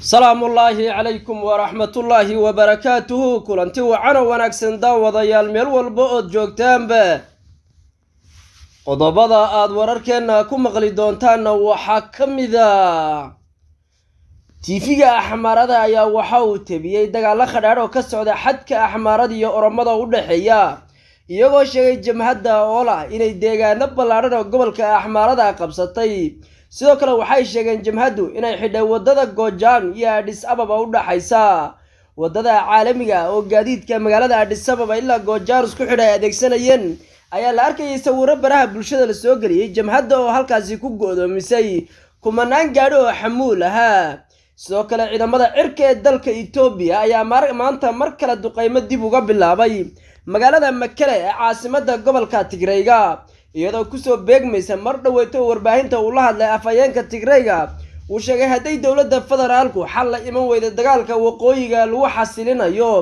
salaamu ullaahi calaykum waraxmatullaahi wabarakaatuhu kulanti wacana wanaagsan daawadayaal meel walba ood joogtaanba qodobada aada wararkeenna ku maqli doontaanna waxaa ka mida tiifiga axmaarada ayaa waxa uu tebiyey dagaallo khadhaadh oo ka socda xadka axmaarada iyo oromada u dhexeeya iyagoo sheegay jamhadda oola inay deegaano ballaadhan oo gobolka axmaarada qabsatay sidoo kale waxay sheegeen jamhaddu inay xidhay waddada gojan iyo adhis ababa u dhaxaysa waddada caalamiga ah oo gaadiidka magaalada adhis ababa ilaa gojan isku xidha ay adeegsanayeen ayaa la arkayay sawiro baraha bulshada la soo geliyey jabhadda oo halkaasi ku go'doomisay kumanaan gaadho oo xamuul ahaa sidoo kale ciidamada cirka ee dalka etoobiya ayaa maanta mar kale duqaymo dib uga bilaabay magaalada makele ee caasimadda gobolka tigrayga iyadoo kusoo beegmaysa mar dhoweyto warbaahinta uu la hadlay afhayeenka tigreyga uu sheegay hadday dowladda federaalku xal la iman weyda dagaalka waqooyiga lagu xasilinayo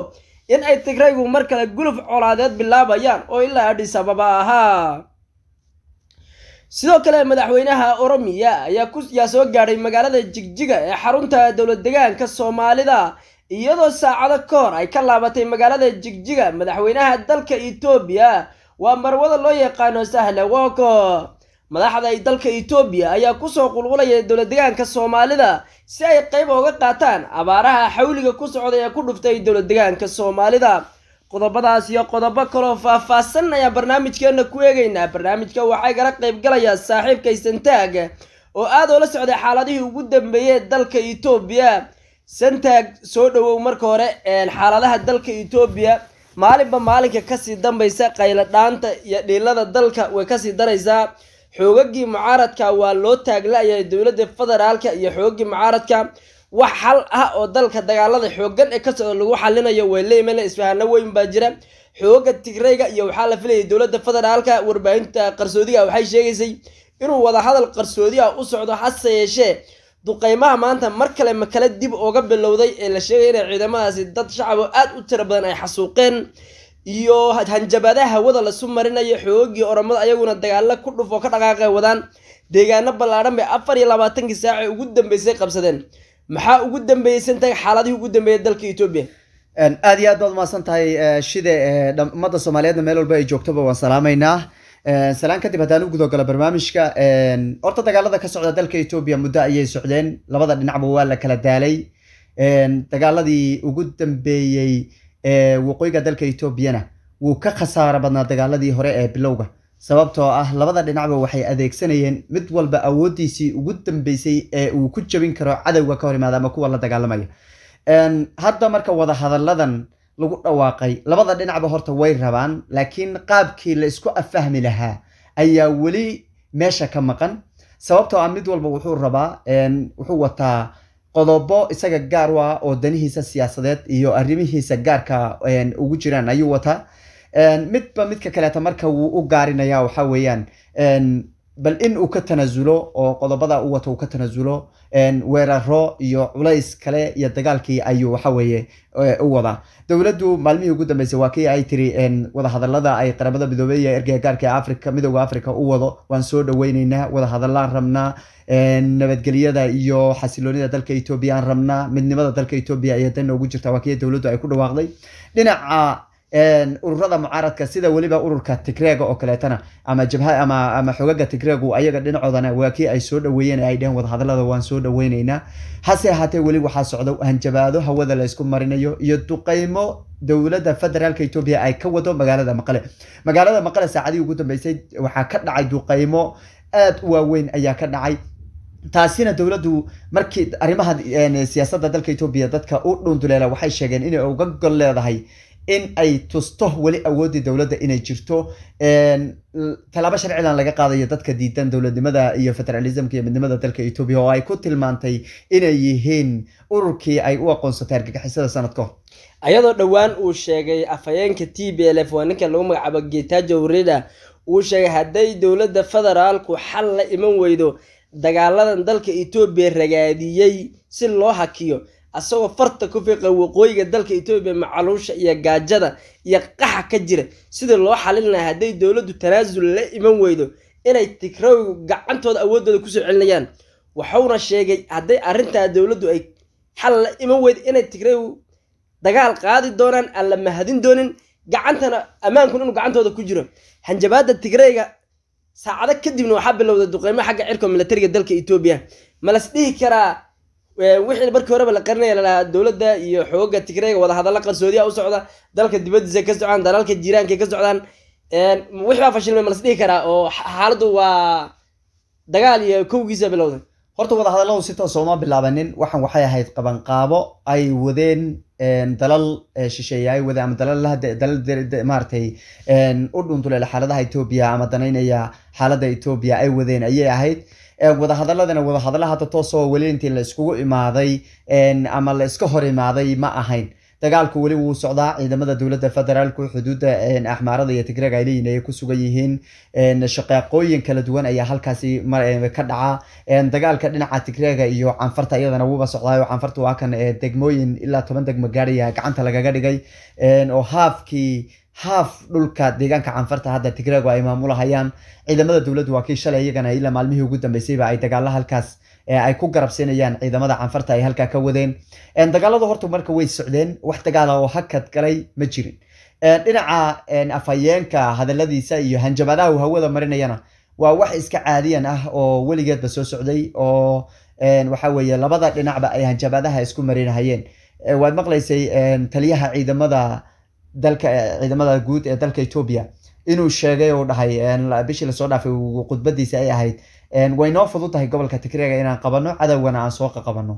in ay tigraygu mar kale guluf colaadeed bilaabayaan oo ilaa adhisababa ahaa sidoo kale madaxweynaha oromiya ayaa kuyaa soo gaadhay magaalada jigjiga ee xarunta dowlad degaanka soomaalida iyadoo saacado ka hor ay ka laabatay magaalada jigjiga madaxweynaha dalka etoobiya waa marwada loo yaqaano sahle woko madaxda dalka etoobiya ayaa kusoo qulqulaya dowladdegaanka soomaalida si ay qayb ooga qaataan abaaraha xawliga ku socda ee ku dhuftay dowladdegaanka soomaalida qodobadaas iyo qodobo kaloo faah-faahsan ayaan barnaamijkeena ku eegaynaa barnaamijka waxay kala qaybgalaya saaxiibkaysan taag oo aad oo la socday xaaladihii ugu dambeeyey dalka etoobiya santag soo dhowow marka hore xaaladaha dalka etoobiya maalinba maalinka kasii dambaysa qaylo dhaanta iyo dhiilada dalka way kasii daraysaa xoogagii mucaaradka waa loo taagla-ayay dowladda federaalka iyo xoogagii mucaaradka wax xal ah oo dalka dagaalada xooggan ee ka socda lagu xalinayo way wayleymele isfahano weyn baa jira xooga tigreyga iyo waxaa la filayay dowladda federaalka warbaahinta qarsoodiga waxay sheegaysay inuu wadahadal qarsoodi ah u socdo hase yeeshee duqeymaha maanta mar kale makale dib uga bilowday ee la sheegay inay ciidamadaasi dad shacab oo aada u tira badan ay xasuuqeen iyo hanjabaadaha hawada lasu marinayo xoogii oramada ayaguna dagaalo ku dhuf oo ka dhaqaaqay wadaan deegaano ballaadhan bay afar iyo labaatankii saace ugu dambeysay qabsadeen maxaa ugu dambeysantahay xaaladihii ugu dambeeyay dalka etoobiya aad iyo aad baad umahadsan tahay shide ummadda soomaaliyeedna meel walba ay joogtaba waan salaamaynaa salaan kadib haddaan u gudogalo barnaamijka horta dagaalada ka socda dalka etoobiya muddo ayay socdeen labada dhinacba waa la kala daalay dagaaladii ugu dambeeyey waqooyiga dalka etoobiyana wuu ka khasaaro badnaa dagaaladii hore ee bilowga sababtoo ah labada dhinacba waxay adeegsanayeen mid walba awooddiisii ugu dambeysay ee uu ku jabin karo cadowga ka hor imaada ama kuwa la dagaalamaya hadda marka wada lagu dhawaaqay labada dhinacba horta way rabaan laakiin qaabkii la isku afahmi lahaa ayaa weli meesha ka maqan sababtoo ah mid walba wuxuu rabaa wuxuu wataa qodobo isaga gaar u ah oo danihiisa siyaasadeed iyo arrimihiisa gaarka ugu jiraan ayuu wataa midba midka kaleeta marka wuu u gaarinayaa waxaa weeyaan bal in uu ka tanasulo oo qodobada u wato uu ka tanasulo weeraro iyo culays kale iyo dagaalkii ayuu waxaweeye u wadaa dowladdu maalmihii ugu dambeysay waa kii ay tiri wadahadalada ay qaramada midoobey iyo gaarka ee africa midooda africa u wado waan soo dhoweyneynaa wadahadalaan rabnaa nabadgelyada iyo xasiloonida dalka etoobiya aan rabnaa midnimada dalka etoobiya iyo dan ugu jirta waa kii dowladdu ay ku dhawaaqday dhinaca ururada mucaaradka sida weliba ururka tigreega oo kaleetana ama jabha ama ama xogaga tigreegu ayaga dhinacoodana waa kii ay soo dhaweeyeen ay dheheen wadahadallada waan soo dhaweyneynaa hase ahaatee weli waxaa socda hanjabaado hawada laysku marinayo iyo duqeymo dowladda federaalka etoobiya ay ka wado magaalada maqale magaalada maqale saacadihii ugu dambeysay waxaa ka dhacay duqeymo aad u waaweyn ayaa ka dhacay taasina dowladdu markii arrimaha siyaasadda dalka etoobiya dadka u dhunduleela waxay sheegeen inay uga gol leedahay in ay tusto weli awooddii dowladda inay jirto talaabo sharcigan laga qaadayo dadka diidan dowladnimada iyo federalismka iyo midnimada dalka etoobiya oo ay ku tilmaantay inay yihiin ururkii ay u aqoonsatay argagixisada sanadko ayadoo dhowaan uu sheegay afhayeenka t b l f waa ninka lagu magacaabo getajo wrida uu sheegay hadday dowladda federaalku xal la iman weydo dagaaladan dalka etoobiya ragaadiyey si loo hakiyo asagoo farta ku fiiqa waqooyiga dalka etoobiya macaluusha iyo gaajada iyo qaxa ka jira sidii loo xalin lahaa hadday dowladdu tanaasul la iman weydo inay tigroowigu gacantooda awooddooda kusoo celinayaan wuxuuna sheegay hadday arrintaa dowladdu ay xal la iman weydo inay tigroowigu dagaal qaadi doonaan aan la mahadin doonin gacantana ammaankun inuu gacantooda ku jiro hanjabaadda tigreyga saacado kadibna waxaa bilowday duqeymo xagga cirka militariga dalka etoobiya ma las dhihi karaa wixii markii horeba la qarinaya lalahaa dowladda iyo xooga tigrayga wadahadalla qarsoodiya u socda dalka dibadiisa ka socdaan dalalka jiiraanka ka socdaan wix baa fashilmay malas dhihi karaa oo xaaladdu waa dagaal iyo kowgiisa bilowday horta wadahadalladu si toos ah uma bilaabanin waxaan waxay ahayd qabanqaabo ay wadeen dalal shisheeye ay wadeen ama dalal u dhunduleela xaaladaha etoobiya ama danaynaya xaaladda etoobiya ay wadeen ayay ahayd wadahadaladana wadahadalla hadda toosoo weli intii la iskugu imaaday ama la iska hor imaaday ma ahayn dagaalku weli wuu socdaa ciidamada dowladda federaalku xuduudda axmaarada iyo tigreg ay ay ku yihiin shaqaaqooyin kala duwan ayaa halkaasi ka dhaca dagaalka dhinaca tigrega iyo canfarta iyadana wuuba socdaayo canfartu waa kan degmooyin ilaa toban degmo gaadhaya gacanta lagaga dhigay oo haafkii haaf dhulka deegaanka canfarta hadda tigraagu ay maamulahayaan ciidamada dowladdu waa kii shalay iyagana ilaa maalmihii ugu dambeysayba ay dagaalla halkaas eh, ay ku garabsiinayaan ciidamada canfarta ay halkaa ka wadeen eh, dagaaladu horta marka way socdeen wax dagaala oo hakad galay ma jirin eh, dhinaca afhayeenka hadaladiisa iyo hanjabaadaha uu hawada marinayana waa wax iska caadiyan ah oo weligeedba soo socday oo waxa labada dhinacba ay hanjabadaha isku marinahayeen waad maqlaysay taliyaha ciidamada dalka ciidamada guud ee dalka etoobiya inuu sheegay uu dhahay bishii lasoo dhaafay khudbadiisi ay ahayd waynoo fududtahay gobolka tigreega inaan qabano cadowgana aan soo qaqabano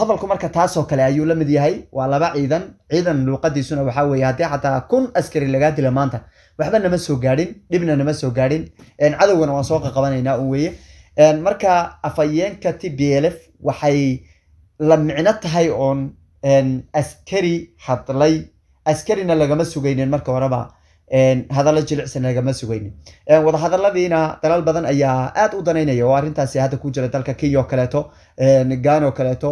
hadalku marka taasoo kale ayuu la mid yahay waa laba ciidan ciidan luuqadiisuna waxaa weeye haddii xataa kun askari lagaa dila maanta waxba nama soo gaadhin dhibna nama soo gaadhin cadowgana waan soo qaqabanaynaa un weeye marka afhayeenka t b l f waxay la micno tahay oon askari hadlay askarina lagama sugaynin marka horeba hadallo jilicsan lagama sugaynin wadahadaladiina dalal badan ayaa aad u danaynaya oo arrintaasi hadda ku jira dalka kenya oo kaleeto gano kaleeto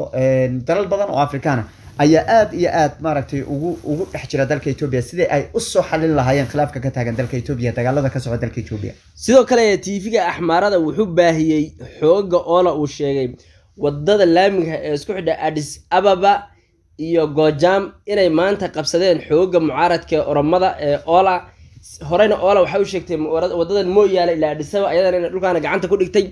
dalal badan oo afrikaana ayaa aad iyo aad maaragtay ugu ugu dhex jira dalka Ethiopia sidii ay usoo xalin lahaayeen khilaafka ka taagan dalka Ethiopia dagaalada ka socda dalka Ethiopia sidoo kale tv Axmaarada wuxuu baahiyey xooga oola uu sheegay wadada laamiga ee isku xidha adis Ababa iyo gojam inay maanta qabsadeen xooga mucaaradka oromada ee ola horena ola waxay u sheegtay wadadan mooyaale ilaa adhisaba ayadana inay dhulkaana gacanta ku dhigtay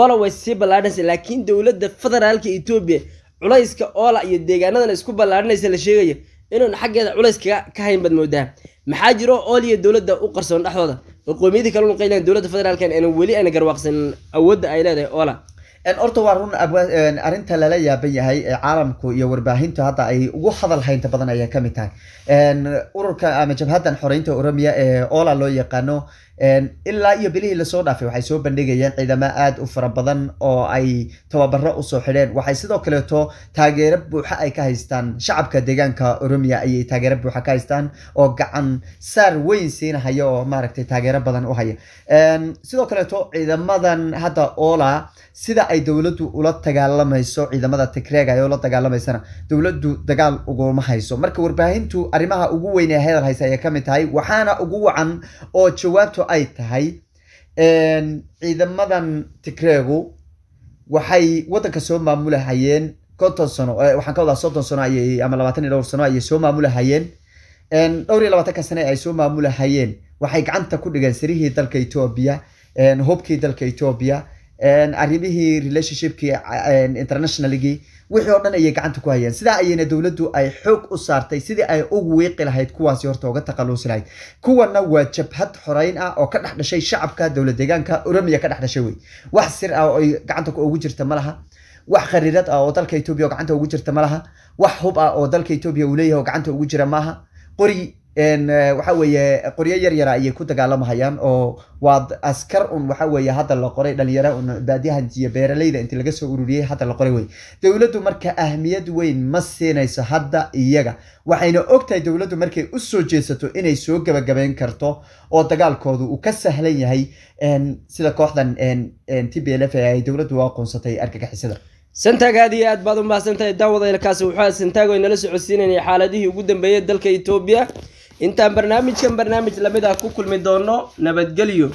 ola way sii ballaadhanaysa laakiin dowladda federaalka etoobiya culayska ola iyo deegaanadan isku ballaadhinaysa la sheegaya inuun xaggeeda culays ka hayn baad moodaa maxaa jiro ooliya dowladda u qarsoon dhexdooda war qoomiyadii kala nuqeylan dowladda federaalkan anan weli ayna garwaaqsanin awoodda ay leedahay ola orta waa run arinta lala yaaban yahay ee caalamku iyo warbaahintu hadda ay ugu hadal haynta badan ayaa kamid tahay ururka ama jabhaddan xoreynta oromia ee ola loo yaqaano ilaa iyo bilihii lasoo dhaafay waxay soo bandhigayeen ciidamo aad u fara badan oo ay tababaro usoo xidheen waxay sidoo kaleeto taageero buuxa ay ka haystaan shacabka deegaanka oromiya ayay taageero buuxa ka haystaan oo gacan saar weyn siinahaya oo maaragtay taageero badan u haya sidoo kaleeto ciidamadan hadda ola sida ay dowladdu ula dagaalamayso ciidamada tigreega ay ula dagaalamaysana dowladdu dagaal uguma hayso marka warbaahintu arrimaha ugu weyn ee heer haysa ayay ka mid tahay waxaana ugu wacan oo jawaabtu ay tahay ciidamadan tigreegu waxay waddanka soo maamulahayeen konton sano waxaan ka wadaa soddon sano ayay ama labaatan iyo dhowr sano ayay soo maamulahayeen dhowr iyo labaatanka sane ay soo maamulahayeen waxay gacanta ku dhigeen sirihii dalka etoobiya hubkii dalka etoobiya arrimihii relationshipkii internationalgii wixii oo dhan ayay gacanta ku hayeen sidaa ayayna dowladdu ay xoog u saartay sidii ay ugu wiiqi lahayd kuwaasi horta uga taqaluusi lahayd kuwana waa jabhad xoreyn ah oo ka dhex dhashay shacabka dowlad deegaanka oromiya ka dhex dhashay wey wax sir ah oo ay gacanta ugu jirta ma laha wax khariirad ah oo dalka etoobiya oo gacanta ugu jirta ma laha wax hub ah oo dalka etoobiya uu leeyahay oo gacanta ugu jira maaha qori Eh, waxa weeye qoryo yar yara ayay ku dagaalamahayaan oo waa askar un waxa weeye hadda la qoray dhalinyara un baadiyahanjiya beeraleyda inti laga soo ururiyey hadda la qoray wey dowladdu marka ahmiyad weyn ma siinayso hadda iyaga waxayna ogtahay dowladdu markay u soo jeesato inay soo gabagabayn karto oo dagaalkoodu uu ka sahlan yahay sida kooxdan t b l f ay dowladdu u aqoonsatay argagixisada santaag aad iyo aad baad u mahadsantahay daawadayalkaasi wuxuu aad santaag ay xaaladihii ugu dambeeyey dalka etoobiya intaan barnaamijkan barnaamij lamid ah ku kulmi doono nabadgelyo